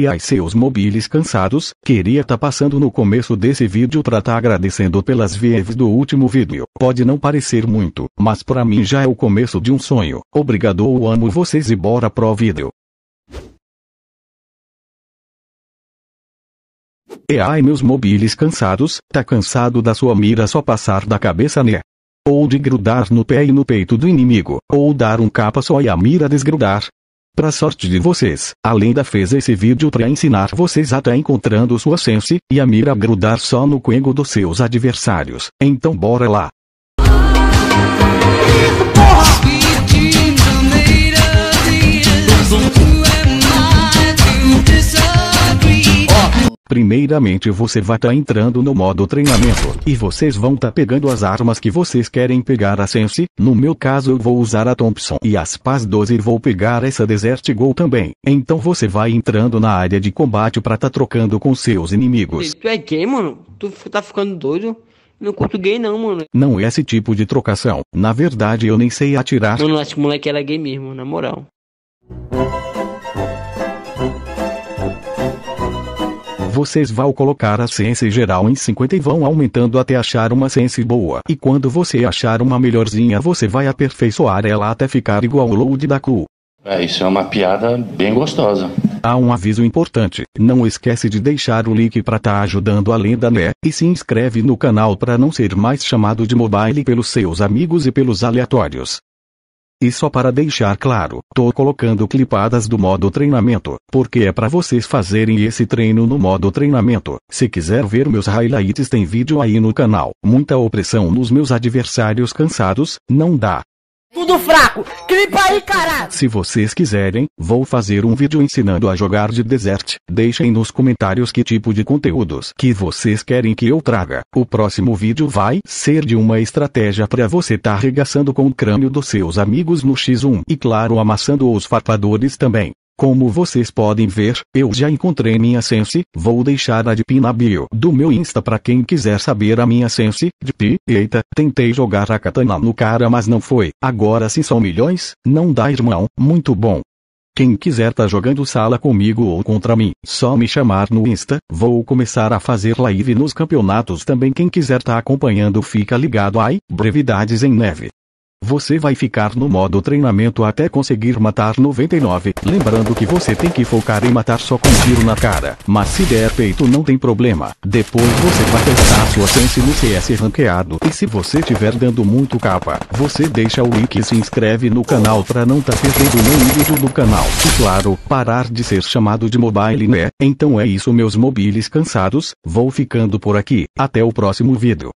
e ai seus mobiles cansados, queria tá passando no começo desse vídeo pra tá agradecendo pelas views do último vídeo. Pode não parecer muito, mas pra mim já é o começo de um sonho. Obrigado, ou amo vocês e bora pro vídeo. E ai meus mobiles cansados, tá cansado da sua mira só passar da cabeça né? Ou de grudar no pé e no peito do inimigo, ou dar um capa só e a mira desgrudar, para sorte de vocês, a lenda fez esse vídeo para ensinar vocês até encontrando sua sense, e a mira grudar só no coengo dos seus adversários, então bora lá. Porra! Primeiramente você vai tá entrando no modo treinamento, e vocês vão tá pegando as armas que vocês querem pegar a Sense, no meu caso eu vou usar a Thompson e as Paz 12 e vou pegar essa Desert Gol também. Então você vai entrando na área de combate pra tá trocando com seus inimigos. Tu é gay, mano? Tu tá ficando doido? Não curto gay não, mano. Não é esse tipo de trocação. Na verdade eu nem sei atirar. Mano, acho que o moleque era gay mesmo, na moral. Vocês vão colocar a ciência geral em 50 e vão aumentando até achar uma ciência boa. E quando você achar uma melhorzinha, você vai aperfeiçoar ela até ficar igual o load da cu. É, isso é uma piada bem gostosa. Há um aviso importante. Não esquece de deixar o link para tá ajudando a lenda né? E se inscreve no canal para não ser mais chamado de mobile pelos seus amigos e pelos aleatórios. E só para deixar claro, tô colocando clipadas do modo treinamento, porque é para vocês fazerem esse treino no modo treinamento. Se quiser ver meus highlights tem vídeo aí no canal. Muita opressão nos meus adversários cansados, não dá. Tudo fraco! Clipa aí, caralho! Se vocês quiserem, vou fazer um vídeo ensinando a jogar de Desert. Deixem nos comentários que tipo de conteúdos que vocês querem que eu traga. O próximo vídeo vai ser de uma estratégia para você tá arregaçando com o crânio dos seus amigos no X1. E claro, amassando os farpadores também. Como vocês podem ver, eu já encontrei minha Sense, vou deixar a de pi na bio do meu Insta para quem quiser saber a minha Sense, de pi, eita, tentei jogar a katana no cara mas não foi, agora sim são milhões, não dá irmão, muito bom. Quem quiser tá jogando sala comigo ou contra mim, só me chamar no Insta, vou começar a fazer live nos campeonatos também quem quiser tá acompanhando fica ligado ai, brevidades em neve. Você vai ficar no modo treinamento até conseguir matar 99, lembrando que você tem que focar em matar só com tiro na cara, mas se der peito não tem problema, depois você vai testar sua chance no CS ranqueado, e se você tiver dando muito capa, você deixa o link e se inscreve no canal pra não tá perdendo nenhum vídeo do canal, e claro, parar de ser chamado de mobile né, então é isso meus mobiles cansados, vou ficando por aqui, até o próximo vídeo.